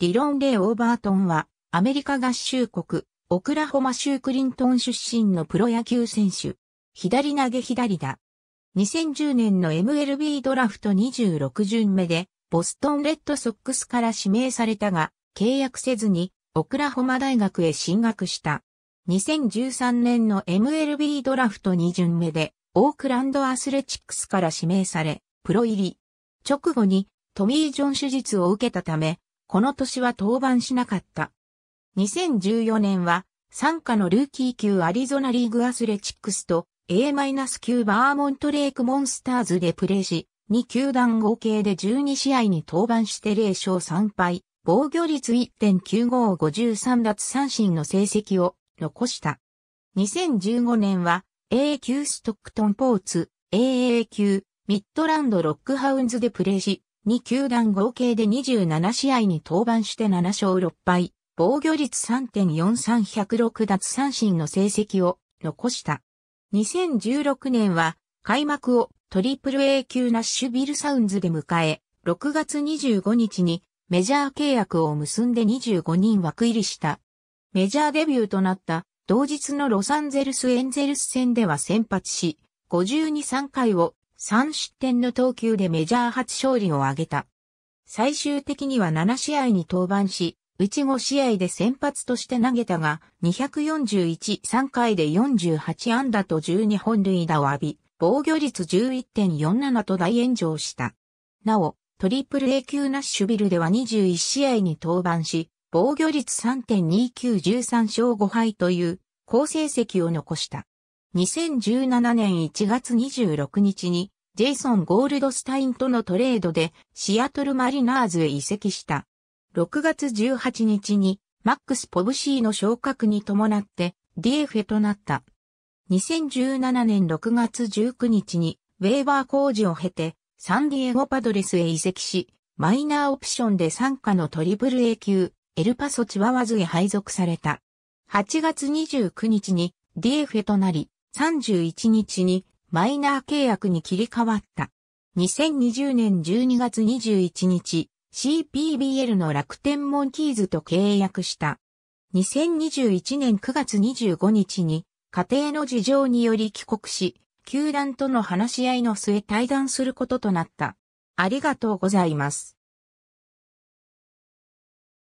ディロン・レイ・オーバートンは、アメリカ合衆国、オクラホマ州クリントン出身のプロ野球選手。左投げ左だ。2010年の MLB ドラフト26巡目で、ボストンレッドソックスから指名されたが、契約せずに、オクラホマ大学へ進学した。2013年の MLB ドラフト2巡目で、オークランドアスレチックスから指名され、プロ入り。直後に、トミー・ジョン手術を受けたため、この年は登板しなかった。2014年は、参加のルーキー級アリゾナリーグアスレチックスと A-9 バーモントレークモンスターズでプレーし、2球団合計で12試合に登板して0勝3敗、防御率1.9553奪三振の成績を残した。2015年は AA 級ストックトンポーツ、AA 級ミッドランドロックハウンズでプレーし、2球団合計で27試合に登板して7勝6敗、防御率3.43106奪三振の成績を残した。2016年は開幕をトリプル A 級ナッシュビルサウンズで迎え、6月25日にメジャー契約を結んで25人枠入りした。メジャーデビューとなった同日のロサンゼルスエンゼルス戦では先発し、52 3回を3失点の投球でメジャー初勝利を挙げた。最終的には7試合に登板し、うち5試合で先発として投げたが、241、3回で48安打と12本塁打を浴び、防御率11.47と大炎上した。なお、トリプル A 級ナッシュビルでは21試合に登板し、防御率3.2913勝5敗という好成績を残した。2017年1月26日にジェイソン・ゴールドスタインとのトレードでシアトルマリナーズへ移籍した。6月18日にマックス・ポブシーの昇格に伴って d f ェとなった。2017年6月19日にウェーバー工事を経てサンディエゴパドレスへ移籍し、マイナーオプションで参加のトリプル A 級、エルパソチワワズへ配属された。8月29日に d f ェとなり、31日にマイナー契約に切り替わった。2020年12月21日、CPBL の楽天モンキーズと契約した。2021年9月25日に家庭の事情により帰国し、球団との話し合いの末対談することとなった。ありがとうございます。